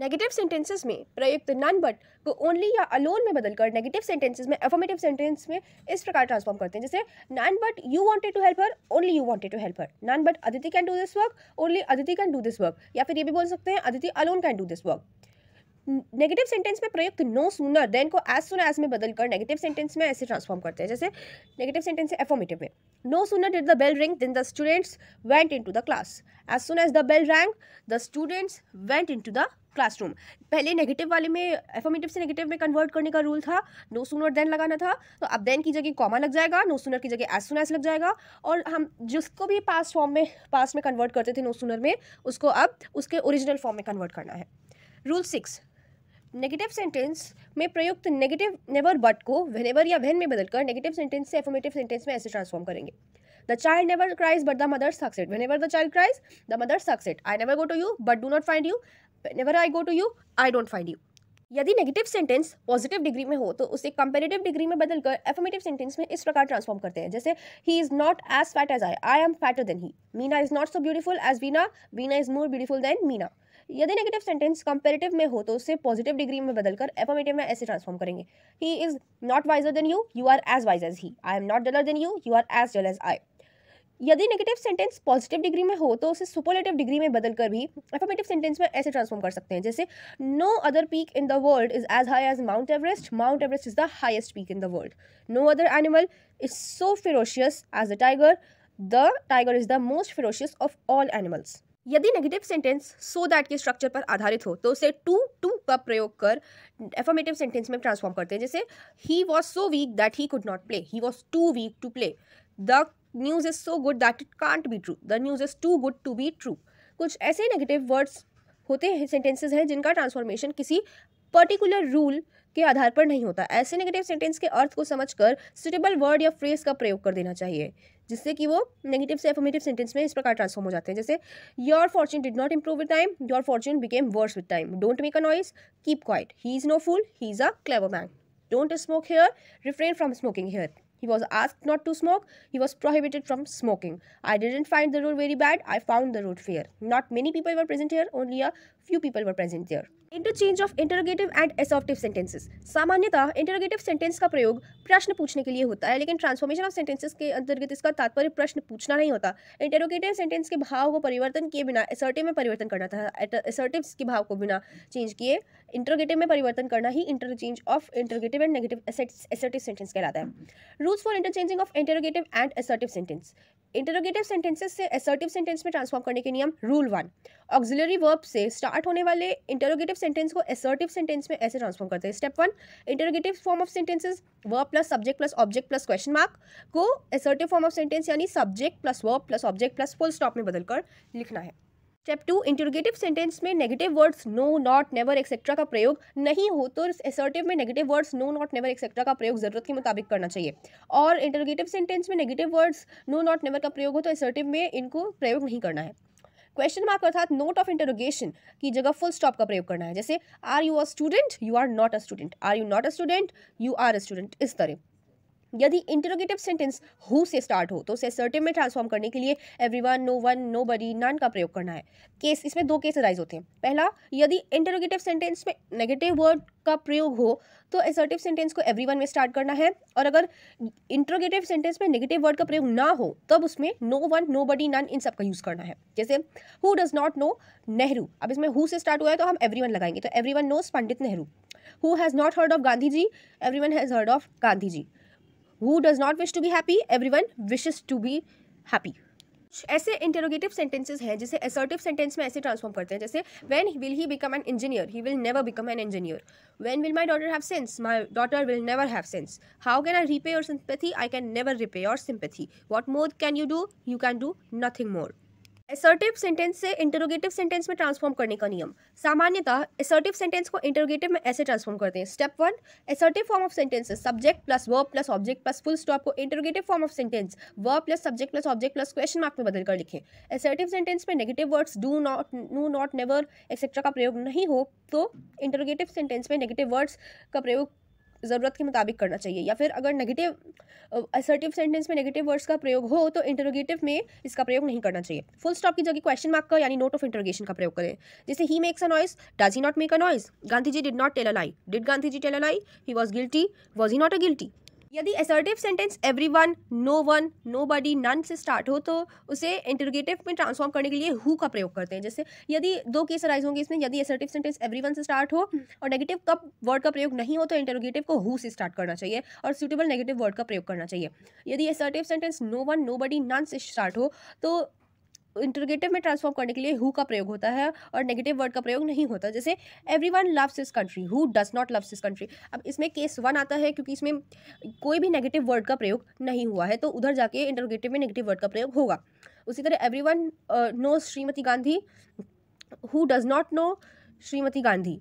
Negative sentences में प्रयुक्त none but को ओनली या अलोन में बदलकर नेगेटिव सेंटेंसेस में एफर्मेटिव सेंटेंस में इस प्रकार ट्रांसफॉर्म करते हैं जैसे none but you wanted to help her only you wanted to help her none but Aditi can do this work only Aditi can do this work या फिर ये भी बोल सकते हैं Aditi alone can do this work negative sentence में प्रयुक्त no sooner then को एज सुन एज में बदलकर नेगेटिव सेंटेंस में ऐसे ट्रांसफॉर्म करते हैं जैसे नेगेटिव सेंटेंस है एफॉर्मेटिव में no sooner did the bell ring than the students went in to the class as soon as the bell rang the students went in to the classroom पहले negative वाले में affirmative से negative में convert करने का rule था no sooner than लगाना था तो अब देन की जगह कॉमा लग जाएगा नो सुनर की जगह एज सुन एज लग जाएगा और हम जिसको भी पास फॉर्म में पास में कन्वर्ट करते थे नो सुनर में उसको अब उसके ओरिजिनल फॉर्म में कन्वर्ट करना है रूल सिक्स नेगेटिव सेंटेंस में प्रयुक्त नेगेटिव नेवर बट को वेनेवर या वेन में बदलकर नेगेटिव सेंटेंस से एफर्मेटिव सेंटेंस में ऐसे ट्रांसफॉर्म करेंगे the child never cries but the mother suckles whenever the child cries the mother suckles I never go to you but do not find you whenever I go to you I don't find you यदि negative sentence positive degree में हो तो उसे comparative degree में बदलकर affirmative sentence में इस प्रकार ट्रांसफॉर्म करते हैं जैसे he is not as fat as I I am fatter than he Meena is not so beautiful as Veena Veena is more beautiful than Meena यदि नेगेटिव सेंटेंस कंपेरेटिव में हो तो उसे पॉजिटिव डिग्री में बदलकर एफर्मेटिव में ऐसे ट्रांसफॉर्म करेंगे he is not wiser than you you are as wise as he I am not duller than you you are as dull as I यदि नेगेटिव सेंटेंस पॉजिटिव डिग्री में हो तो उसे सुपरलेटिव डिग्री में बदलकर भी affirmative sentence में ऐसे ट्रांसफॉर्म कर सकते हैं जैसे no other peak in the world is as high as Mount Everest Mount Everest is the highest peak in the world no other animal is so ferocious as a tiger the tiger is the most ferocious of all animals यदि negative sentence so that के structure पर आधारित हो तो उसे to to का प्रयोग कर एफर्मेटिव सेंटेंस में ट्रांसफॉर्म करते हैं जैसे he was so weak that he could not play he was too weak to play the news is so good that it can't be true the news is too good to be true कुछ ऐसे negative words होते हैं sentences हैं जिनका transformation किसी particular rule के आधार पर नहीं होता ऐसे नेगेटिव सेंटेंस के अर्थ को समझकर सुटेबल वर्ड या फ्रेज का प्रयोग कर देना चाहिए जिससे कि वो नेगेटिव से एफर्मेटिव सेंटेंस में इस प्रकार ट्रांसफॉर्म हो जाते हैं जैसे your fortune did not improve with time your fortune became worse with time don't make a noise keep quiet he is no fool he is a clever man don't smoke here refrain from smoking here He was asked not to smoke. He was prohibited from smoking. I didn't find the road very bad. I found the road fair. Not many people were present here. Only a few people were present there. Interchange of interrogative and assertive sentences सामान्यतः interrogative sentence का प्रयोग प्रश्न पूछने के लिए होता है लेकिन ट्रांसफॉर्मेशन ऑफ सेंटेंसेस के अंतर्गत इसका तात्पर्य प्रश्न पूछना नहीं होता इंटरोगेटिव सेंटेंस के भाव को परिवर्तन किए बिना एसर्टिव में परिवर्तन करना था एसर्टिव के भाव को बिना चेंज किए इंटरोगेटिव में परिवर्तन करना ही interchange of interrogative and negative assertive sentence कहलाता है rules for interchanging of interrogative and assertive sentence interrogative sentences से असर्टिव सेंटेंस में ट्रांसफॉर्म करने के नियम रूल वन ऑक्सिलरी वर्ब से स्टार्ट होने वाले इंटरोगेटिव सेंटेंस को असर्टिव सेंटेंस में ऐसे ट्रांसफॉर्म करते हैं step one interrogative form of sentences verb plus subject plus object plus question mark को असर्टिव फॉर्म ऑफ सेंटेंस यानी subject plus verb plus object plus full stop में बदलकर लिखना है स्टेप टू इंटरोगेटिव सेंटेंस में negative words no not never etcetera का प्रयोग नहीं हो तो एसर्टिव में negative words no not never etcetera का प्रयोग जरूरत के मुताबिक करना चाहिए और इंटरोगेटिव सेंटेंस में negative words no not never का प्रयोग हो तो एसर्टिव में इनको प्रयोग नहीं करना है क्वेश्चन मार्क अर्थात नोट ऑफ इंटरोगेशन की जगह फुल स्टॉप का प्रयोग करना है जैसे are you a student you are not a student are you not a student you are a student इस तरह यदि इंटरोगेटिव सेंटेंस हु से स्टार्ट हो तो उसे सर्टिव में ट्रांसफॉर्म करने के लिए everyone no one nobody none का प्रयोग करना है केस इसमें दो केस राइज होते हैं पहला यदि इंटरोगेटिव सेंटेंस में नेगेटिव वर्ड का प्रयोग हो तो एसर्टिव सेंटेंस को एवरी वन में स्टार्ट करना है और अगर इंटरोगेटिव सेंटेंस में नेगेटिव वर्ड का प्रयोग ना हो तब उसमें no one nobody none इन सब का यूज़ करना है जैसे who does not know Nehru अब इसमें हु से स्टार्ट हुआ है तो हम एवरी वन लगाएंगे तो everyone knows Pandit Nehru who has not heard of Gandhi ji everyone has heard of Gandhi ji Who does not wish to be happy? Everyone wishes to be happy. ऐसे इंटेरोगेटिव सेंटेंसेज हैं जिसे असर्टिव सेंटेंस में ऐसे transform करते हैं जैसे when will he become an engineer he will never become an engineer when will my daughter have sense my daughter will never have sense how can I repay your sympathy I can never repay your sympathy what more can you do you can do nothing more assertive sentence से interrogative sentence में transform करने का नियम सामान्यतः assertive sentence को interrogative में ऐसे transform करते हैं step one assertive form of sentence subject plus verb plus object plus full stop को interrogative form of sentence verb plus subject plus object plus question mark में बदलकर लिखें एसर्टिव सेंटेंस में negative words do not no not never etcetera का प्रयोग नहीं हो तो इंटरोगेटिव सेंटेंस में नेगेटिव वर्ड्स का प्रयोग ज़रूरत के मुताबिक करना चाहिए या फिर अगर नेगेटिव असर्टिव सेंटेंस में नेगेटिव वर्ड्स का प्रयोग हो तो इंटरोगेटिव में इसका प्रयोग नहीं करना चाहिए फुल स्टॉप की जगह क्वेश्चन मार्क का यानी नोट ऑफ इंटरोगेशन का प्रयोग करें जैसे he makes a noise does he not make a noise Gandhi ji did not tell a lie did Gandhi ji tell a lie he was guilty was he not a guilty यदि assertive sentence everyone no one nobody none से start हो तो उसे interrogative में transform करने के लिए who का प्रयोग करते हैं जैसे यदि दो केस अराइज होंगे इसमें यदि असर्टिव सेंटेंस एवरी वन से स्टार्ट हो और नेगेटिव कब वर्ड का प्रयोग नहीं हो तो इंटरगेटिव को हु से स्टार्ट करना चाहिए और सुटेबल नेगेटिव वर्ड का प्रयोग करना चाहिए यदि assertive sentence no one nobody none से स्टार्ट हो तो इंटरगेटिव में ट्रांसफॉर्म करने के लिए हु का प्रयोग होता है और नेगेटिव वर्ड का प्रयोग नहीं होता जैसे everyone loves this country who does not loves this country अब इसमें केस वन आता है क्योंकि इसमें कोई भी नेगेटिव वर्ड का प्रयोग नहीं हुआ है तो उधर जाके इंटरगेटिव में नेगेटिव वर्ड का प्रयोग होगा उसी तरह everyone know Shrimati Gandhi who does not know Shrimati Gandhi